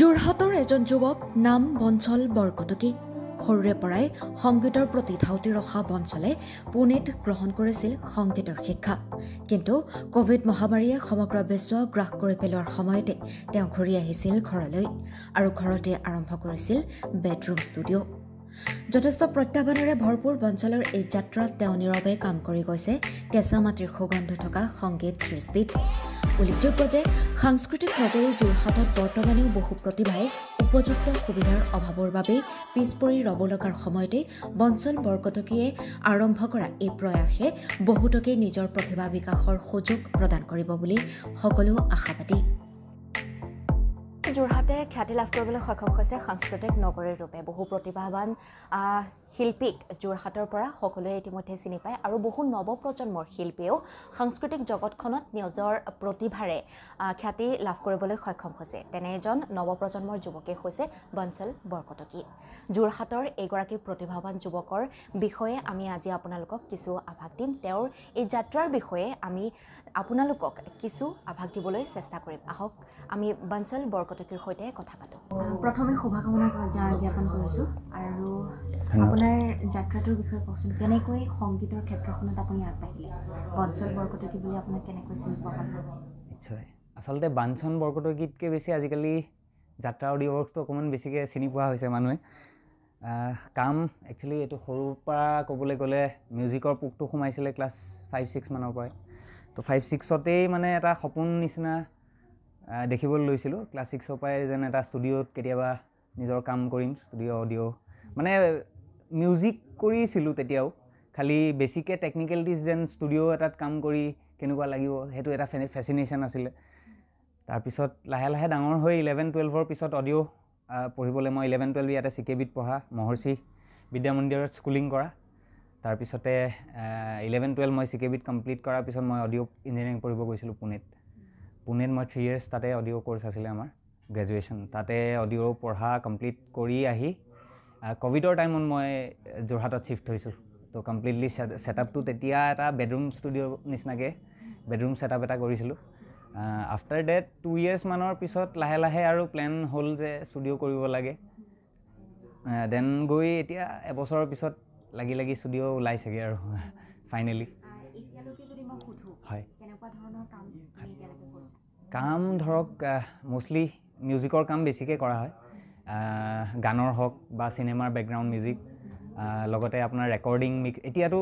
যোৰহাটৰ এজন যুৱক নাম বঞ্চল বৰকটকী সৰুৰে পৰাই সংগীতৰ প্ৰতি ধাউতি ৰখা বঞ্চলে পুনেত গ্ৰহণ কৰিছিল সংগীতৰ শিক্ষা কিন্তু কভিড মহামাৰীয়ে সমগ্ৰ বিশ্ব গ্ৰাস কৰি পেলোৱাৰ সময়তে তেওঁ ঘূৰি আহিছিল ঘৰলৈ আৰু ঘৰতে আৰম্ভ কৰিছিল বেডৰুম ষ্টুডিঅ' যথেষ্ট প্ৰত্যাহ্বানেৰে ভৰপূৰ বঞ্চলৰ এই যাত্ৰাত তেওঁ নীৰৱে কাম কৰি গৈছে কেঁচা মাটিৰ সুগন্ধ থকা সংগীত সৃষ্টিত উল্লেখযোগ্য যে সাংস্কৃতিক নগৰী যোৰহাটত বৰ্তমানেও বহু প্ৰতিভাই উপযুক্ত সুবিধাৰ অভাৱৰ বাবেই পৰি ৰ'ব লগাৰ সময়তে বঞ্চল বৰকটকীয়ে আৰম্ভ কৰা এই প্ৰয়াসে বহুতকে নিজৰ প্ৰতিভা বিকাশৰ সুযোগ প্ৰদান কৰিব বুলি সকলো আশাবাদী যোৰহাটে খ্যাতি লাভ কৰিবলৈ সক্ষম হৈছে সাংস্কৃতিক নগৰীৰ ৰূপে বহু প্ৰতিভাৱান শিল্পীক যোৰহাটৰ পৰা সকলোৱে ইতিমধ্যে চিনি পায় আৰু বহু নৱপ্ৰজন্মৰ শিল্পীয়েও সাংস্কৃতিক জগতখনত নিজৰ প্ৰতিভাৰে খ্যাতি লাভ কৰিবলৈ সক্ষম হৈছে তেনে এজন নৱপ্ৰজন্মৰ যুৱকেই হৈছে বঞ্চল বৰকটকী যোৰহাটৰ এইগৰাকী প্ৰতিভাৱান যুৱকৰ বিষয়ে আমি আজি আপোনালোকক কিছু আভাস দিম তেওঁৰ এই যাত্ৰাৰ বিষয়ে আমি আপোনালোকক কিছু আভাস দিবলৈ চেষ্টা কৰিম আহক আমি বাঞ্চল বৰকটকীৰ সৈতে কথা পাতোঁ প্ৰথমে শুভকামনা জ্ঞাপন কৰিছোঁ আৰু আপোনাৰ যাত্ৰাটোৰ বিষয়ে কওকচোন কেনেকৈ সংগীতৰ ক্ষেত্ৰখনত আপুনি আগবাঢ়িলে বাঞ্চল বৰকটকী বুলি আপোনাক কেনেকৈ চিনি পোৱা নিশ্চয় আচলতে বাঞ্চন বৰকটকীতকৈ বেছি আজিকালি যাত্ৰা অডিঅ' ৱৰ্কছটো অকণমান বেছিকৈ চিনি পোৱা হৈছে মানুহে কাম একচুৱেলি এইটো সৰুৰ পৰা ক'বলৈ গ'লে মিউজিকৰ পোকটো সোমাইছিলে ক্লাছ ফাইভ ছিক্স মানৰ পৰাই তো ফাইভ ছিক্সতেই মানে এটা সপোন নিচিনা দেখিবলৈ লৈছিলোঁ ক্লাছ ছিক্সৰ পৰাই যেন এটা ষ্টুডিঅ'ত কেতিয়াবা নিজৰ কাম কৰিম ষ্টুডিঅ' অডিঅ' মানে মিউজিক কৰিছিলোঁ তেতিয়াও খালি বেছিকৈ টেকনিকেলিটিছ যেন ষ্টুডিঅ' এটাত কাম কৰি কেনেকুৱা লাগিব সেইটো এটা ফেনে ফেচিনেশ্যন আছিলে তাৰপিছত লাহে লাহে ডাঙৰ হৈ ইলেভেন টুৱেলভৰ পিছত অডিঅ' পঢ়িবলৈ মই ইলেভেন টুৱেলভ ইয়াতে বিত পঢ়া মহৰ্ষি বিদ্যামন্দিৰত স্কুলিং কৰা তাৰপিছতে ইলেভেন টুৱেলভ মই চি কে বিত কমপ্লিট কৰাৰ পিছত মই অডিঅ' ইঞ্জিনিয়াৰিং পঢ়িব গৈছিলোঁ পুনেত পুনেত মই থ্ৰী ইয়েৰ্ছ তাতে অডিঅ' কৰ্চ আছিলে আমাৰ গ্ৰেজুৱেশ্যন তাতে অডিঅ' পঢ়া কমপ্লিট কৰি আহি ক'ভিডৰ টাইমত মই যোৰহাটত শ্বিফ্ট হৈছোঁ ত' কমপ্লিটলি ছেটআপটো তেতিয়া এটা বেডৰুম ষ্টুডিঅ' নিচিনাকৈ বেডৰুম ছেটআপ এটা কৰিছিলোঁ আফটাৰ ডেট টু ইয়েৰ্ছ মানৰ পিছত লাহে লাহে আৰু প্লেন হ'ল যে ষ্টুডিঅ' কৰিব লাগে দেন গৈ এতিয়া এবছৰৰ পিছত লাগি লাগি ষ্টুডিঅ' ওলাইছেগৈ আৰু ফাইনেলি হয় কাম ধৰক মষ্টলি মিউজিকৰ কাম বেছিকৈ কৰা হয় গানৰ হওক বা চিনেমাৰ বেকগ্ৰাউণ্ড মিউজিক লগতে আপোনাৰ ৰেকৰ্ডিং মিক্স এতিয়াতো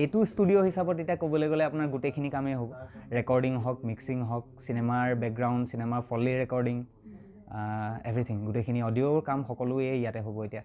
এইটো ষ্টুডিঅ' হিচাপত এতিয়া ক'বলৈ গ'লে আপোনাৰ গোটেইখিনি কামেই হ'ব ৰেকৰ্ডিং হওক মিক্সিং হওক চিনেমাৰ বেকগ্ৰাউণ্ড চিনেমাৰ ফলি ৰেকৰ্ডিং এভৰিথিং গোটেইখিনি অডিঅ'ৰ কাম সকলোৱে ইয়াতে হ'ব এতিয়া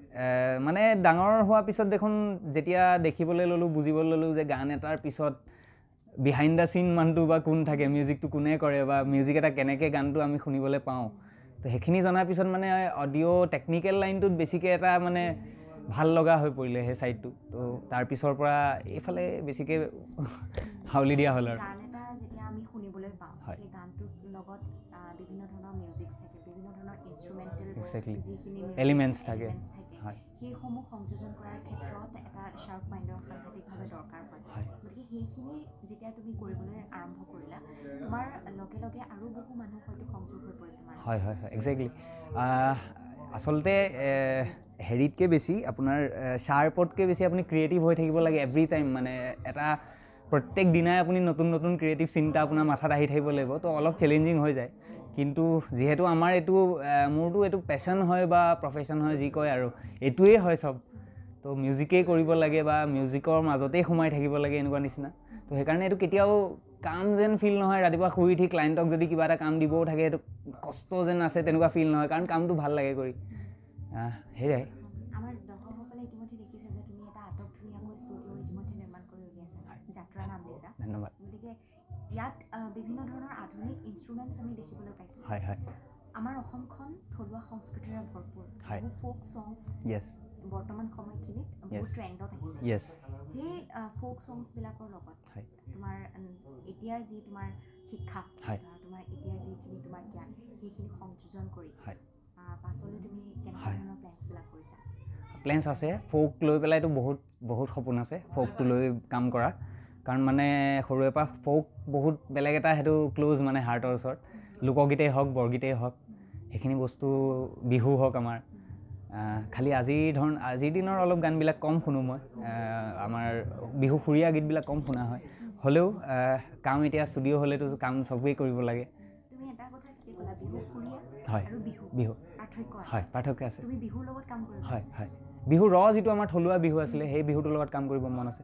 মানে ডাঙৰ হোৱাৰ পিছত দেখোন যেতিয়া দেখিবলৈ ল'লোঁ বুজিবলৈ ল'লোঁ যে গান এটাৰ পিছত বিহাইণ্ড দ্য চিন মানুহটো বা কোন থাকে মিউজিকটো কোনে কৰে বা মিউজিক এটা কেনেকৈ গানটো আমি শুনিবলৈ পাওঁ তো সেইখিনি জনাৰ পিছত মানে অডিঅ' টেকনিকেল লাইনটোত বেছিকৈ এটা মানে ভাল লগা হৈ পৰিলে সেই ছাইডটো ত' তাৰ পিছৰ পৰা এইফালে বেছিকৈ হাউলি দিয়া হ'ল আৰু এলিমেণ্টছ থাকে সেইসমূহ সংযোজন কৰাৰ ক্ষেত্ৰত এটা শ্বাৰ্প মাইণ্ডৰ সাংঘাতিকভাৱে দৰকাৰ হয় গতিকে সেইখিনি যেতিয়া তুমি কৰিবলৈ আৰম্ভ কৰিলা তোমাৰ লগে লগে আৰু বহু মানুহ হয়তো সংযোগ হৈ পৰিল তোমাৰ হয় হয় হয় একজেক্টলি আচলতে হেৰিতকৈ বেছি আপোনাৰ শ্বাৰ্পতকৈ বেছি আপুনি ক্ৰিয়েটিভ হৈ থাকিব লাগে এভৰি টাইম মানে এটা প্ৰত্যেক দিনাই আপুনি নতুন নতুন ক্ৰিয়েটিভ চিন্তা আপোনাৰ মাথাত আহি থাকিব লাগিব তো অলপ চেলেঞ্জিং হৈ যায় কিন্তু যিহেতু আমাৰ এইটো মোৰতো এইটো পেচন হয় বা প্ৰফেশ্যন হয় যি কয় আৰু এইটোৱেই হয় চব তো মিউজিকেই কৰিব লাগে বা মিউজিকৰ মাজতেই সোমাই থাকিব লাগে এনেকুৱা নিচিনা তো সেইকাৰণে এইটো কেতিয়াও কাম যেন ফিল নহয় ৰাতিপুৱা শুই উঠি ক্লাইণ্টক যদি কিবা এটা কাম দিবও থাকে এইটো কষ্ট যেন আছে তেনেকুৱা ফিল নহয় কাৰণ কামটো ভাল লাগে কৰি সেয়াই মাত্ৰা নাম দিছা ধন্যবাদ গতিকে ইয়াত বিভিন্ন ধৰণৰ আধুনিক ইনষ্ট্ৰুমেণ্টছ আমি দেখিবলৈ পাইছোঁ হয় হয় আমাৰ অসমখন থলুৱা সংস্কৃতিৰে ভৰপূৰ হয় ফ'ক চংছ য়েছ বৰ্তমান সময়খিনিত বহুত ট্ৰেণ্ডত আহিছে য়েছ সেই ফ'ক চংছবিলাকৰ লগত তোমাৰ এতিয়াৰ যি তোমাৰ শিক্ষা তোমাৰ এতিয়াৰ যিখিনি তোমাৰ জ্ঞান সেইখিনি সংযোজন কৰি পাছলৈ তুমি কেনেকুৱা ধৰণৰ প্লেনছবিলাক কৰিছা প্লেন্স আছে ফ'ক লৈ পেলাইতো বহুত বহুত সপোন আছে ফ'কটো লৈ কাম কৰা কাৰণ মানে সৰুৰে পৰা ফ'ক বহুত বেলেগ এটা সেইটো ক্ল'জ মানে হাৰ্টৰ ওচৰত লোকগীতেই হওক বৰগীতেই হওক সেইখিনি বস্তু বিহু হওক আমাৰ খালি আজিৰ ধৰণ আজিৰ দিনৰ অলপ গানবিলাক কম শুনো মই আমাৰ বিহু সুৰীয়া গীতবিলাক কম শুনা হয় হ'লেও কাম এতিয়া ষ্টুডিঅ' হ'লেতো কাম চবেই কৰিব লাগে হয় পাৰ্থক্য আছে হয় হয় বিহু ৰ যিটো আমাৰ থলুৱা বিহু আছিলে সেই বিহুটোৰ লগত কাম কৰিব মন আছে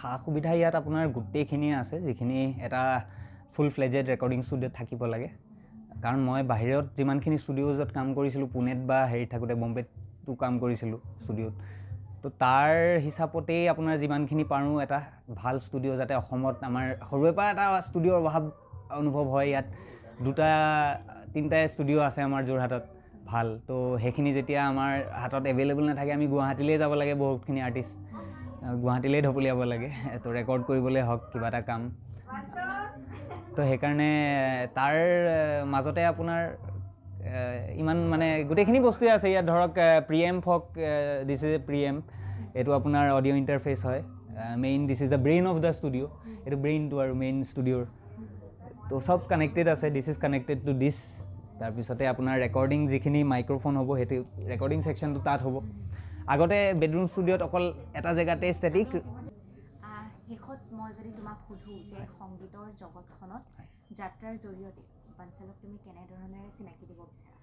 সা সুবিধা ইয়াত আপোনাৰ গোটেইখিনিয়ে আছে যিখিনি এটা ফুল ফ্লেজেড ৰেকৰ্ডিং ষ্টুডিঅ'ত থাকিব লাগে কাৰণ মই বাহিৰত যিমানখিনি ষ্টুডিঅ'জত কাম কৰিছিলোঁ পুনেত বা হেৰি থাকোঁতে বম্বেতো কাম কৰিছিলোঁ ষ্টুডিঅ'ত তো তাৰ হিচাপতেই আপোনাৰ যিমানখিনি পাৰোঁ এটা ভাল ষ্টুডিঅ' যাতে অসমত আমাৰ সৰুৰে পৰা এটা ষ্টুডিঅ'ৰ অভাৱ অনুভৱ হয় ইয়াত দুটা তিনিটাই ষ্টুডিঅ' আছে আমাৰ যোৰহাটত ভাল তো সেইখিনি যেতিয়া আমাৰ হাতত এভেইলেবল নাথাকে আমি গুৱাহাটীলৈ যাব লাগে বহুতখিনি আৰ্টিষ্ট গুৱাহাটীলৈ ঢপলিয়াব লাগে তো ৰেকৰ্ড কৰিবলৈ হওক কিবা এটা কাম তো সেইকাৰণে তাৰ মাজতে আপোনাৰ ইমান মানে গোটেইখিনি বস্তুৱে আছে ইয়াত ধৰক প্ৰি এম হওক this is a preamp এইটো আপোনাৰ অডিঅ' ইণ্টাৰফেচ হয় main this is the brain of the studio' এইটো ব্ৰেইনটো আৰু মেইন ষ্টুডিঅ'ৰ তো চব কানেক্টেড আছে this is connected to this তাৰপিছতে আপোনাৰ ৰেকৰ্ডিং যিখিনি মাইক্ৰ'ফোন হ'ব সেইটো ৰেকৰ্ডিং ছেকশ্যনটো তাত হ'ব আগতে বেডৰুম ষ্টুডিঅ'ত অকল এটা জেগাতে ষ্টেটিক শেষত মই যদি তোমাক সুধোঁ যে সংগীতৰ জগতখনত যাত্ৰাৰ জৰিয়তে বাঞ্চালক তুমি কেনেধৰণেৰে চিনাকি দিব বিচাৰা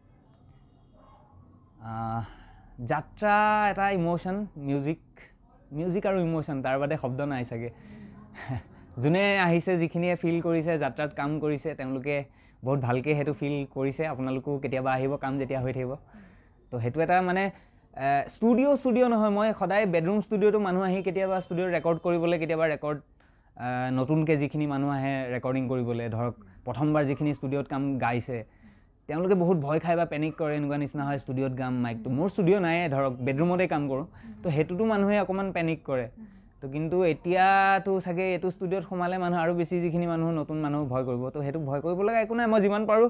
যাত্ৰা এটা ইম'শ্যন মিউজিক মিউজিক আৰু ইম'শ্যন তাৰ বাদে শব্দ নাই চাগে যোনে আহিছে যিখিনিয়ে ফিল কৰিছে যাত্ৰাত কাম কৰিছে তেওঁলোকে বহুত ভালকৈ সেইটো ফিল কৰিছে আপোনালোকো কেতিয়াবা আহিব কাম যেতিয়া হৈ থাকিব ত' সেইটো এটা মানে ষ্টুডিঅ' ষ্টুডিঅ' নহয় মই সদায় বেডৰুম ষ্টুডিঅ'টো মানুহ আহি কেতিয়াবা ষ্টুডিঅ'ত ৰেকৰ্ড কৰিবলৈ কেতিয়াবা ৰেকৰ্ড নতুনকৈ যিখিনি মানুহ আহে ৰেকৰ্ডিং কৰিবলৈ ধৰক প্ৰথমবাৰ যিখিনি ষ্টুডিঅ'ত কাম গাইছে তেওঁলোকে বহুত ভয় খায় বা পেনিক কৰে এনেকুৱা নিচিনা হয় ষ্টুডিঅ'ত গাম মাইকটো মোৰ ষ্টুডিঅ' নাই ধৰক বেডৰুমতে কাম কৰোঁ তো সেইটোতো মানুহে অকণমান পেনিক কৰে তো কিন্তু এতিয়াতো চাগে এইটো ষ্টুডিঅ'ত সোমালে মানুহ আৰু বেছি যিখিনি মানুহ নতুন মানুহ ভয় কৰিব তো সেইটো ভয় কৰিব লগা একো নাই মই যিমান পাৰোঁ